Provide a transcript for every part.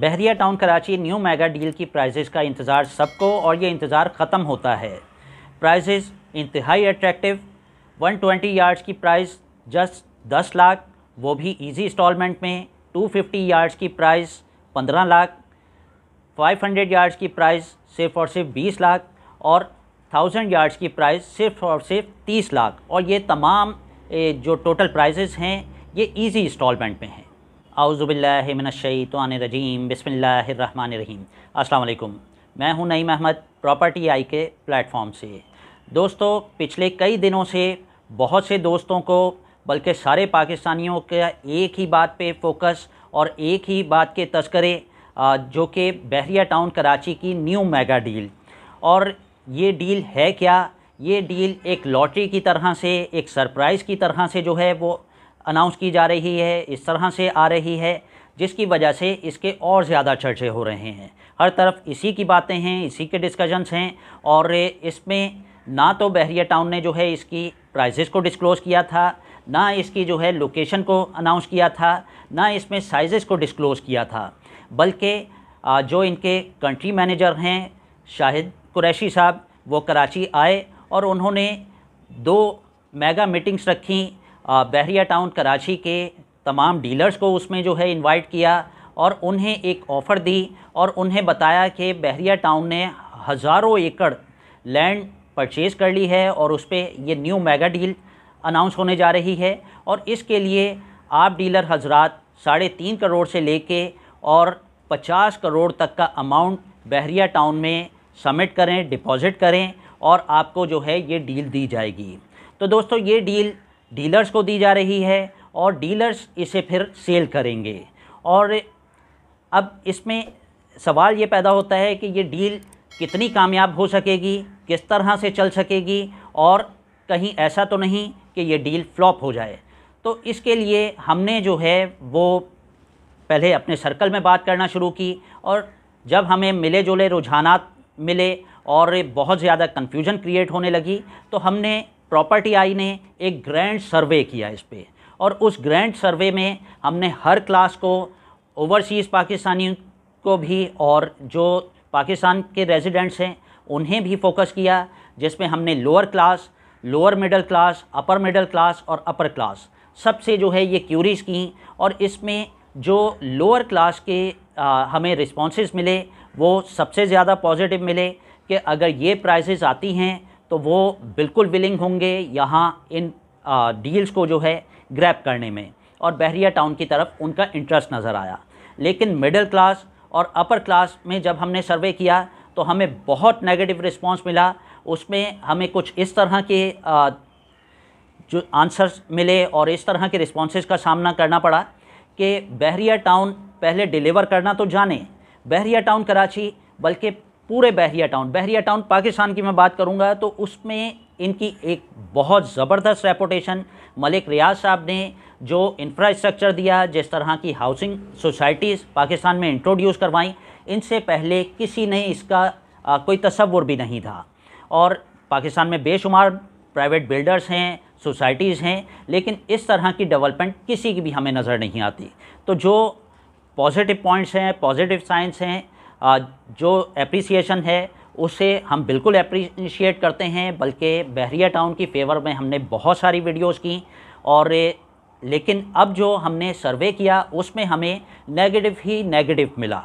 बहरिया town Karachi new mega deal की prices का इंतज़ार सबको और ये इंतज़ार ख़त्म होता है प्राइजेज़ इंतहाई अट्रैक्टिव 120 यार्ड्स की प्राइस जस्ट 10 लाख वो भी इजी इंस्टॉलमेंट में 250 यार्ड्स की प्राइस 15 लाख 500 यार्ड्स की प्राइस सिर्फ़ और सिर्फ 20 लाख और 1000 यार्ड्स की प्राइस सिर्फ़ और सिर्फ 30 लाख और ये तमाम जो टोटल प्राइजेज़ हैं ये ईजी इंस्टॉलमेंट में हैं आउज़बिल्लिमिनशैतरजीम बसमीम अल्लाम मैं हूं नईम अहमद प्रॉपर्टी आई के प्लेटफॉर्म से दोस्तों पिछले कई दिनों से बहुत से दोस्तों को बल्कि सारे पाकिस्तानियों का एक ही बात पे फोकस और एक ही बात के तस्करे जो कि बहरिया टाउन कराची की न्यू मेगा डील और ये डील है क्या ये डील एक लॉटरी की तरह से एक सरप्राइज़ की तरह से जो है वो अनाउंस की जा रही है इस तरह से आ रही है जिसकी वजह से इसके और ज़्यादा चर्चे हो रहे हैं हर तरफ इसी की बातें हैं इसी के डिस्कशंस हैं और इसमें ना तो बहरिया टाउन ने जो है इसकी प्राइजेस को डिस्क्लोज़ किया था ना इसकी जो है लोकेशन को अनाउंस किया था ना इसमें साइजेस को डिस्क्लोज़ किया था बल्कि जो इनके कंट्री मैनेजर हैं शाहिद कुरैशी साहब वो कराची आए और उन्होंने दो मेगा मीटिंग्स रखी बहरिया टाउन कराची के तमाम डीलर्स को उसमें जो है इनवाइट किया और उन्हें एक ऑफ़र दी और उन्हें बताया कि बहरिया टाउन ने हज़ारों एकड़ लैंड परचेज़ कर ली है और उस पर यह न्यू मेगा डील अनाउंस होने जा रही है और इसके लिए आप डीलर हजरात साढ़े तीन करोड़ से लेके और पचास करोड़ तक का अमाउंट बहरिया टाउन में सबमिट करें डिपॉज़िट करें और आपको जो है ये डील दी जाएगी तो दोस्तों ये डील डीलर्स को दी जा रही है और डीलर्स इसे फिर सेल करेंगे और अब इसमें सवाल ये पैदा होता है कि ये डील कितनी कामयाब हो सकेगी किस तरह से चल सकेगी और कहीं ऐसा तो नहीं कि ये डील फ्लॉप हो जाए तो इसके लिए हमने जो है वो पहले अपने सर्कल में बात करना शुरू की और जब हमें मिले जुले रुझाना मिले और बहुत ज़्यादा कन्फ्यूजन क्रिएट होने लगी तो हमने प्रॉपर्टी आई ने एक ग्रैंड सर्वे किया इस पर और उस ग्रैंड सर्वे में हमने हर क्लास को ओवरसीज़ पाकिस्तानी को भी और जो पाकिस्तान के रेजिडेंट्स हैं उन्हें भी फोकस किया जिसमें हमने lower class lower middle class upper middle class और अपर क्लास सबसे जो है ये क्यूरीज की और इसमें जो लोअर क्लास के आ, हमें रिस्पॉन्स मिले वो सबसे ज़्यादा पॉजिटिव मिले कि अगर ये प्राइजेज़ आती हैं तो वो बिल्कुल विलिंग होंगे यहाँ इन डील्स को जो है ग्रैप करने में और बहरिया टाउन की तरफ उनका इंटरेस्ट नज़र आया लेकिन मिडिल क्लास और अपर क्लास में जब हमने सर्वे किया तो हमें बहुत नेगेटिव रिस्पांस मिला उसमें हमें कुछ इस तरह के आ, जो आंसर्स मिले और इस तरह के रिस्पॉन्स का सामना करना पड़ा कि बहरिया टाउन पहले डिलीवर करना तो जाने बहरिया टाउन कराची बल्कि पूरे बहरिया टाउन बहरिया टाउन पाकिस्तान की मैं बात करूँगा तो उसमें इनकी एक बहुत ज़बरदस्त रेपोटेशन मलिक रियाज साहब ने जो इंफ्रास्ट्रक्चर दिया जिस तरह की हाउसिंग सोसाइटीज़ पाकिस्तान में इंट्रोड्यूस करवाई इनसे पहले किसी ने इसका आ, कोई तस्वुर भी नहीं था और पाकिस्तान में बेशुमार प्राइवेट बिल्डर्स हैं सोसाइटीज़ हैं लेकिन इस तरह की डेवलपमेंट किसी की भी हमें नज़र नहीं आती तो जो पॉजिटिव पॉइंट्स हैं पॉजिटिव साइंस हैं जो एप्रिसिएशन है उसे हम बिल्कुल अप्रिशिएट करते हैं बल्कि बहरिया टाउन की फेवर में हमने बहुत सारी वीडियोस की और लेकिन अब जो हमने सर्वे किया उसमें हमें नेगेटिव ही नेगेटिव मिला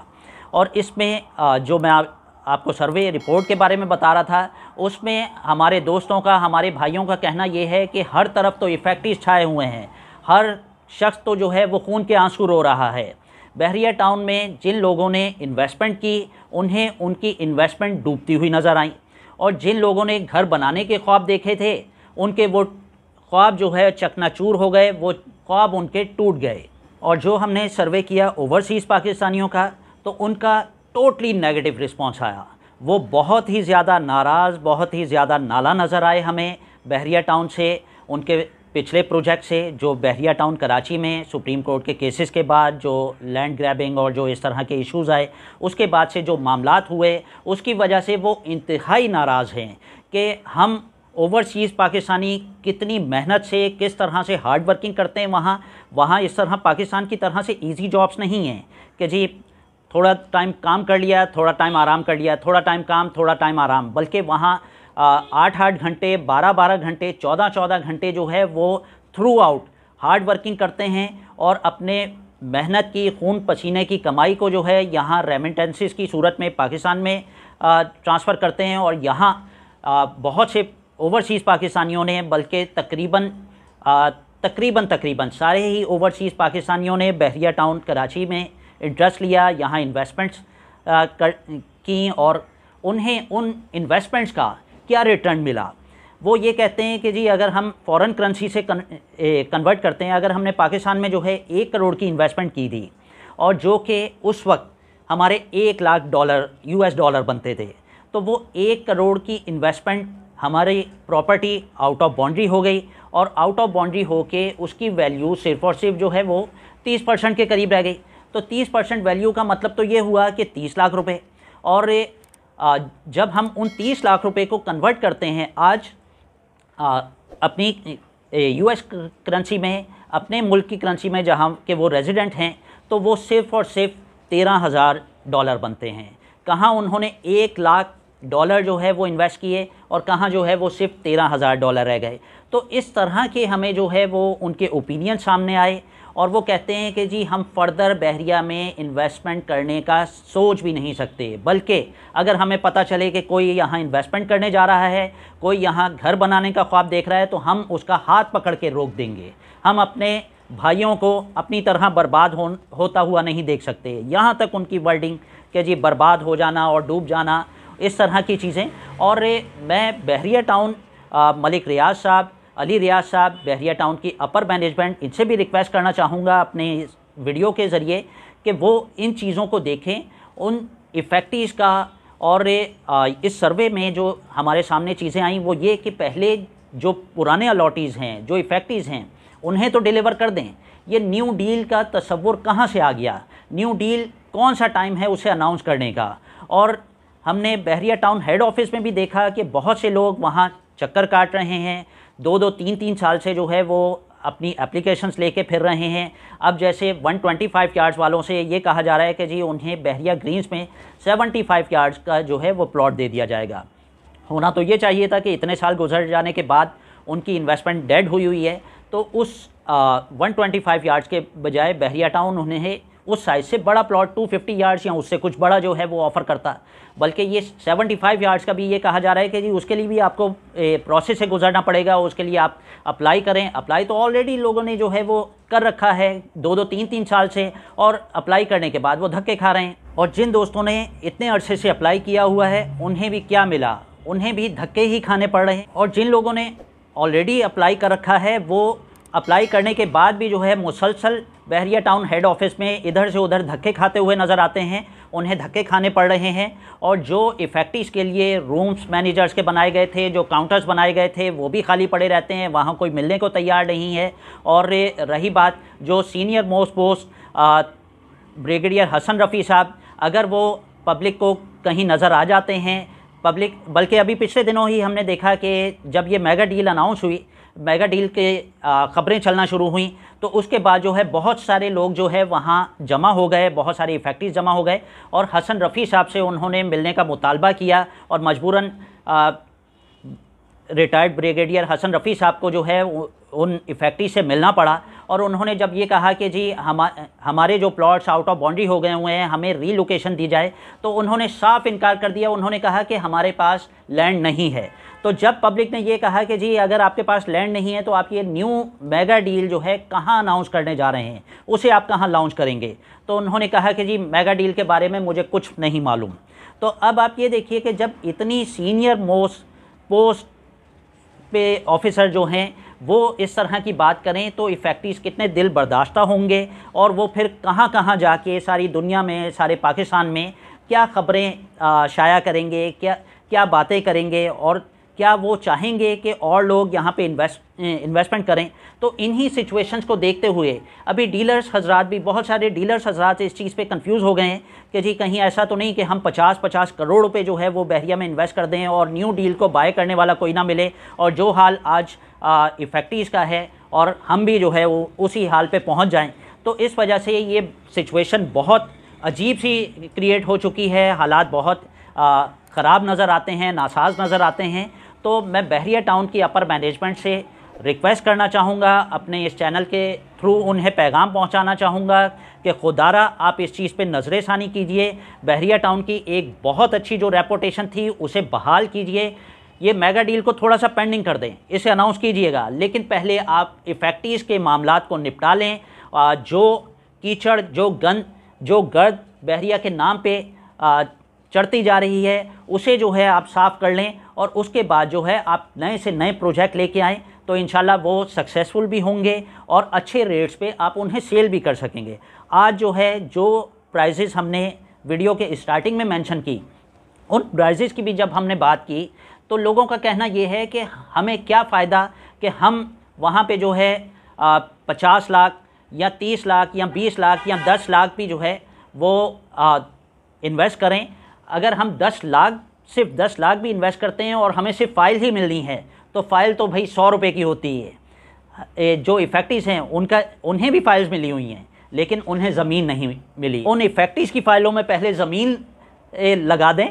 और इसमें जो मैं आप, आपको सर्वे रिपोर्ट के बारे में बता रहा था उसमें हमारे दोस्तों का हमारे भाइयों का कहना ये है कि हर तरफ तो इफेक्टिव छाए हुए हैं हर शख्स तो जो है वो खून के आंसू रो रहा है बहरिया टाउन में जिन लोगों ने इन्वेस्टमेंट की उन्हें उनकी इन्वेस्टमेंट डूबती हुई नज़र आई और जिन लोगों ने घर बनाने के ख्वाब देखे थे उनके वो ख्वाब जो है चकनाचूर हो गए वो ख्वाब उनके टूट गए और जो हमने सर्वे किया ओवरसीज़ पाकिस्तानियों का तो उनका टोटली नेगेटिव रिस्पॉन्स आया वो बहुत ही ज़्यादा नाराज़ बहुत ही ज़्यादा नाला नज़र आए हमें बहरिया टाउन से उनके पिछले प्रोजेक्ट से जो बहरिया टाउन कराची में सुप्रीम कोर्ट के केसेस के बाद जो लैंड ग्रैबिंग और जो इस तरह के इश्यूज़ आए उसके बाद से जो मामला हुए उसकी वजह से वो इंतहाई नाराज़ हैं कि हम ओवरसीज़ पाकिस्तानी कितनी मेहनत से किस तरह से हार्ड वर्किंग करते हैं वहाँ वहाँ इस तरह पाकिस्तान की तरह से ईजी जॉब्स नहीं हैं कि जी थोड़ा टाइम काम कर लिया थोड़ा टाइम आराम कर लिया थोड़ा टाइम काम थोड़ा टाइम आराम बल्कि वहाँ आठ आठ घंटे बारह बारह घंटे चौदह चौदह घंटे जो है वो थ्रू आउट हार्ड वर्किंग करते हैं और अपने मेहनत की खून पसीने की कमाई को जो है यहाँ रेमिटेंसिस की सूरत में पाकिस्तान में ट्रांसफ़र करते हैं और यहाँ बहुत से ओवरसीज़ पाकिस्तानियों ने बल्कि तकरीबन तकरीबन तकरीबन सारे ही ओवरसीज़ पाकिस्तानियों ने बहरिया टाउन कराची में इंटरेस्ट लिया यहाँ इन्वेस्टमेंट्स की और उन्हें उन इन्वेस्टमेंट्स का क्या रिटर्न मिला वो ये कहते हैं कि जी अगर हम फॉरेन करेंसी से कन, ए, कन्वर्ट करते हैं अगर हमने पाकिस्तान में जो है एक करोड़ की इन्वेस्टमेंट की थी और जो कि उस वक्त हमारे एक लाख डॉलर यूएस डॉलर बनते थे तो वो एक करोड़ की इन्वेस्टमेंट हमारी प्रॉपर्टी आउट ऑफ बाउंड्री हो गई और आउट ऑफ बाउंड्री होके उसकी वैल्यू सिर्फ और सिर्फ जो है वो तीस परसेंट के करीब रह गई तो तीस परसेंट वैल्यू का मतलब तो ये हुआ कि तीस लाख रुपए और जब हम उन तीस लाख रुपए को कन्वर्ट करते हैं आज अपनी यूएस करेंसी में अपने मुल्क की करेंसी में जहाँ के वो रेजिडेंट हैं तो वो सिर्फ़ और सिर्फ तेरह हज़ार डॉलर बनते हैं कहाँ उन्होंने एक लाख डॉलर जो है वो इन्वेस्ट किए और कहाँ जो है वो सिर्फ तेरह हज़ार डॉलर रह गए तो इस तरह के हमें जो है वो उनके ओपिनियन सामने आए और वो कहते हैं कि जी हम फर्दर बहरिया में इन्वेस्टमेंट करने का सोच भी नहीं सकते बल्कि अगर हमें पता चले कि कोई यहाँ इन्वेस्टमेंट करने जा रहा है कोई यहाँ घर बनाने का ख्वाब देख रहा है तो हम उसका हाथ पकड़ के रोक देंगे हम अपने भाइयों को अपनी तरह बर्बाद हो होता हुआ नहीं देख सकते यहाँ तक उनकी वर्डिंग के जी बर्बाद हो जाना और डूब जाना इस तरह की चीज़ें और मैं बहरिया टाउन मलिक रियाज साहब अली रियाज साहब बहरिया टाउन की अपर मैनेजमेंट इनसे भी रिक्वेस्ट करना चाहूँगा अपने इस वीडियो के ज़रिए कि वो इन चीज़ों को देखें उन इफ़ेक्टिव का और इस सर्वे में जो हमारे सामने चीज़ें आई वो ये कि पहले जो पुराने अलॉटीज़ हैं जो इफ़ेक्टिव हैं उन्हें तो डिलीवर कर दें ये न्यू डील का तस्वुर कहाँ से आ गया न्यू डील कौन सा टाइम है उसे अनाउंस करने का और हमने बहरिया टाउन हेड ऑफिस में भी देखा कि बहुत से लोग वहाँ चक्कर काट रहे हैं दो दो तीन तीन साल से जो है वो अपनी एप्लीकेशंस लेके फिर रहे हैं अब जैसे 125 यार्ड्स वालों से ये कहा जा रहा है कि जी उन्हें बहरिया ग्रीन्स में 75 यार्ड्स का जो है वो प्लॉट दे दिया जाएगा होना तो ये चाहिए था कि इतने साल गुजर जाने के बाद उनकी इन्वेस्टमेंट डेड हुई हुई है तो उस वन ट्वेंटी यार्ड्स के बजाय बहरिया टाउन उन्हें उस साइज़ से बड़ा प्लॉट 250 यार्ड्स या उससे कुछ बड़ा जो है वो ऑफ़र करता है बल्कि ये 75 यार्ड्स का भी ये कहा जा रहा है कि जी उसके लिए भी आपको प्रोसेस से गुजरना पड़ेगा उसके लिए आप अप्लाई करें अप्लाई तो ऑलरेडी लोगों ने जो है वो कर रखा है दो दो तीन तीन साल से और अप्लाई करने के बाद वो धक्के खा रहे हैं और जिन दोस्तों ने इतने अरसे से अप्लाई किया हुआ है उन्हें भी क्या मिला उन्हें भी धक्के ही खाने पड़ रहे हैं और जिन लोगों ने ऑलरेडी अप्लाई कर रखा है वो अप्लाई करने के बाद भी जो है मुसलसल बहरिया टाउन हेड ऑफिस में इधर से उधर धक्के खाते हुए नज़र आते हैं उन्हें धक्के खाने पड़ रहे हैं और जो इफेक्टिव के लिए रूम्स मैनेजर्स के बनाए गए थे जो काउंटर्स बनाए गए थे वो भी खाली पड़े रहते हैं वहाँ कोई मिलने को तैयार नहीं है और रही बात जो senior most post brigadier Hasan Rafi साहब अगर वो पब्लिक को कहीं नज़र आ जाते हैं पब्लिक बल्कि अभी पिछले दिनों ही हमने देखा कि जब ये मेगा डील अनाउंस हुई मेगा डील के ख़बरें चलना शुरू हुई तो उसके बाद जो है बहुत सारे लोग जो है वहाँ जमा हो गए बहुत सारी फैक्ट्रीज जमा हो गए और हसन रफ़ी साहब से उन्होंने मिलने का मुतालबा किया और मजबूरन रिटायर्ड ब्रिगेडियर हसन रफ़ी साहब को जो है उन फैक्ट्री से मिलना पड़ा और उन्होंने जब ये कहा कि जी हम हमारे जो प्लॉट्स आउट ऑफ बाउंड्री हो गए हुए हैं हमें रीलोकेशन दी जाए तो उन्होंने साफ इनकार कर दिया उन्होंने कहा कि हमारे पास लैंड नहीं है तो जब पब्लिक ने ये कहा कि जी अगर आपके पास लैंड नहीं है तो आप ये न्यू मेगा डील जो है कहाँ अनाउंस करने जा रहे हैं उसे आप कहाँ लॉन्च करेंगे तो उन्होंने कहा कि जी मेगा डील के बारे में मुझे कुछ नहीं मालूम तो अब आप ये देखिए कि जब इतनी सीनियर मोस्ट पोस्ट पे ऑफिसर जो हैं वो इस तरह की बात करें तो इफ़ेक्टिव कितने दिल बर्दाश्ता होंगे और वो फिर कहाँ कहाँ जाके सारी दुनिया में सारे पाकिस्तान में क्या ख़बरें शाया करेंगे क्या क्या बातें करेंगे और क्या वो चाहेंगे कि और लोग यहाँ पे इन्वेस्ट इन्वेस्टमेंट करें तो इन्हीं सिचुएशंस को देखते हुए अभी डीलर्स हजरात भी बहुत सारे डीलर्स हजरात इस चीज़ पे कंफ्यूज हो गए हैं कि जी कहीं ऐसा तो नहीं कि हम 50-50 करोड़ रुपए जो है वो बहरिया में इन्वेस्ट कर दें और न्यू डील को बाय करने वाला कोई ना मिले और जो हाल आज फैक्ट्रीज़ का है और हम भी जो है वो उसी हाल पर पहुँच जाएँ तो इस वजह से ये सिचुएशन बहुत अजीब सी क्रिएट हो चुकी है हालात बहुत ख़राब नज़र आते हैं नासाज नज़र आते हैं तो मैं बहरिया टाउन की अपर मैनेजमेंट से रिक्वेस्ट करना चाहूँगा अपने इस चैनल के थ्रू उन्हें पैगाम पहुँचाना चाहूँगा कि खुदारा आप इस चीज़ पर नजर षानी कीजिए बहरिया टाउन की एक बहुत अच्छी जो रेपोटेशन थी उसे बहाल कीजिए ये मेगा डील को थोड़ा सा पेंडिंग कर दें इसे अनाउंस कीजिएगा लेकिन पहले आप इफेक्टिव के मामला को निपटा लें जो कीचड़ जो गंद जो गर्द बहरिया के नाम पे चढ़ती जा रही है उसे जो है आप साफ़ कर लें और उसके बाद जो है आप नए से नए प्रोजेक्ट लेके आएँ तो इन वो सक्सेसफुल भी होंगे और अच्छे रेट्स पे आप उन्हें सेल भी कर सकेंगे आज जो है जो प्राइजेज़ हमने वीडियो के स्टार्टिंग में मैंशन की उन प्राइजेज़ की भी जब हमने बात की तो लोगों का कहना ये है कि हमें क्या फ़ायदा कि हम वहाँ पर जो है पचास लाख या तीस लाख या बीस लाख या दस लाख भी जो है वो इन्वेस्ट करें अगर हम दस लाख सिर्फ दस लाख भी इन्वेस्ट करते हैं और हमें सिर्फ फ़ाइल ही मिलनी है तो फ़ाइल तो भाई सौ रुपये की होती है जो इफेक्टिव हैं उनका उन्हें भी फाइल्स मिली हुई हैं लेकिन उन्हें ज़मीन नहीं मिली उन इफेक्टिव की फ़ाइलों में पहले ज़मीन लगा दें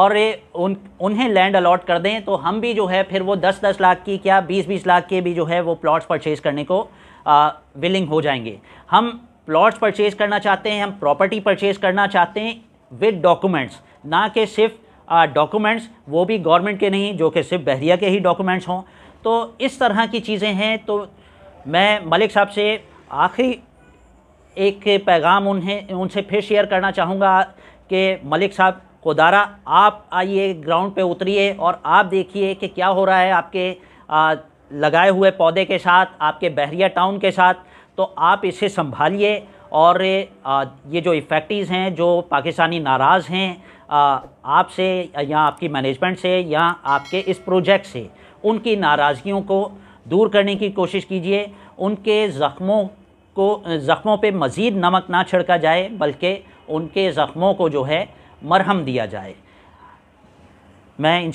और उन उन्हें लैंड अलाट कर दें तो हम भी जो है फिर वो दस दस लाख की क्या बीस बीस लाख के भी जो है वो प्लॉट्स परचेज़ करने को आ, विलिंग हो जाएंगे हम प्लॉट्स परचेज़ करना चाहते हैं हम प्रॉपर्टी परचेज़ करना चाहते हैं विद डॉक्यूमेंट्स ना कि सिर्फ डॉक्यूमेंट्स वो भी गवर्नमेंट के नहीं जो कि सिर्फ बहरिया के ही डॉक्यूमेंट्स हों तो इस तरह की चीज़ें हैं तो मैं मलिक साहब से आखिरी एक पैगाम उन्हें उनसे फिर शेयर करना चाहूँगा कि मलिक साहब कोदारा आप आइए ग्राउंड पे उतरिए और आप देखिए कि क्या हो रहा है आपके आ, लगाए हुए पौधे के साथ आपके बहरिया टाउन के साथ तो आप इसे संभालिए और आ, ये जो इफेक्टिव हैं जो पाकिस्तानी नाराज़ हैं आपसे या आपकी मैनेजमेंट से या आपके इस प्रोजेक्ट से उनकी नाराज़गियों को दूर करने की कोशिश कीजिए उनके ज़ख्मों को ज़ख्मों पे मज़ीद नमक ना छिड़का जाए बल्कि उनके ज़ख्मों को जो है मरहम दिया जाए मैं इन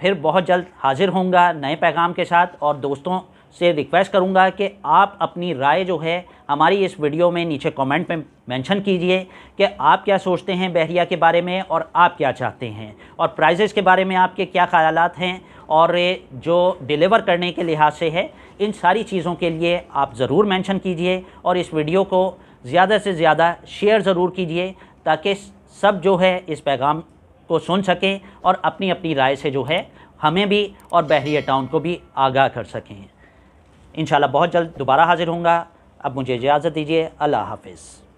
फिर बहुत जल्द हाज़िर होऊंगा नए पैगाम के साथ और दोस्तों से रिक्वेस्ट करूँगा कि आप अपनी राय जो है हमारी इस वीडियो में नीचे कमेंट में मेंशन कीजिए कि आप क्या सोचते हैं बहरिया के बारे में और आप क्या चाहते हैं और प्राइजेस के बारे में आपके क्या ख्याल हैं और जो डिलीवर करने के लिहाज से है इन सारी चीज़ों के लिए आप ज़रूर मेंशन कीजिए और इस वीडियो को ज़्यादा से ज़्यादा शेयर ज़रूर कीजिए ताकि सब जो है इस पैगाम को सुन सकें और अपनी अपनी राय से जो है हमें भी और बहरिया टाउन को भी आगाह कर सकें इन बहुत जल्द दोबारा हाजिर होंगे अब मुझे इजाज़त दीजिए अल्लाह हाफिज़